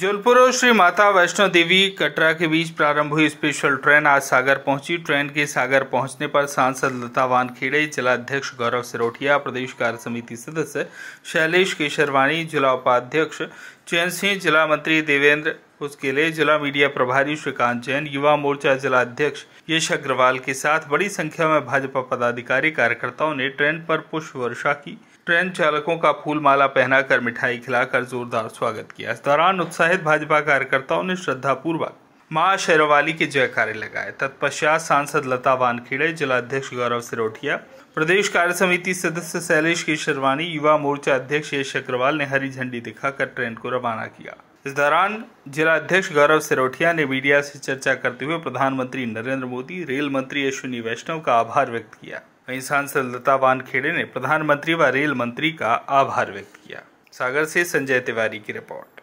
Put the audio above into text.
जौलपुर और श्री माता वैष्णो देवी कटरा के बीच प्रारंभ हुई स्पेशल ट्रेन आज सागर पहुंची ट्रेन के सागर पहुंचने पर सांसद लता वानखेड़े जिलाध्यक्ष गौरव सिरोठिया प्रदेश कार्य समिति सदस्य शैलेश केशरवाणी जिला उपाध्यक्ष चयन सिंह जिला मंत्री देवेंद्र उसके लिए जिला मीडिया प्रभारी श्रीकांत जैन युवा मोर्चा जिला अध्यक्ष यश अग्रवाल के साथ बड़ी संख्या में भाजपा पदाधिकारी कार्यकर्ताओं ने ट्रेन पर पुष्प वर्षा की ट्रेन चालकों का फूल माला पहनाकर मिठाई खिलाकर जोरदार स्वागत किया इस दौरान उत्साहित भाजपा कार्यकर्ताओं ने श्रद्धा पूर्वक मां शेरवाली के जयकारे लगाए तत्पश्चात सांसद लता वानखेड़े जिलाध्यक्ष गौरव सिरोठिया प्रदेश कार्य समिति सदस्य शैलेश की शेरवानी युवा मोर्चा अध्यक्ष यश अग्रवाल ने हरी झंडी दिखाकर ट्रेन को रवाना किया इस दौरान जिला अध्यक्ष गौरव सिरोठिया ने मीडिया से चर्चा करते हुए प्रधानमंत्री नरेंद्र मोदी रेल मंत्री अश्विनी वैष्णव का आभार व्यक्त किया वहीं सांसद लता वानखेड़े ने प्रधानमंत्री व रेल मंत्री का आभार व्यक्त किया सागर से संजय तिवारी की रिपोर्ट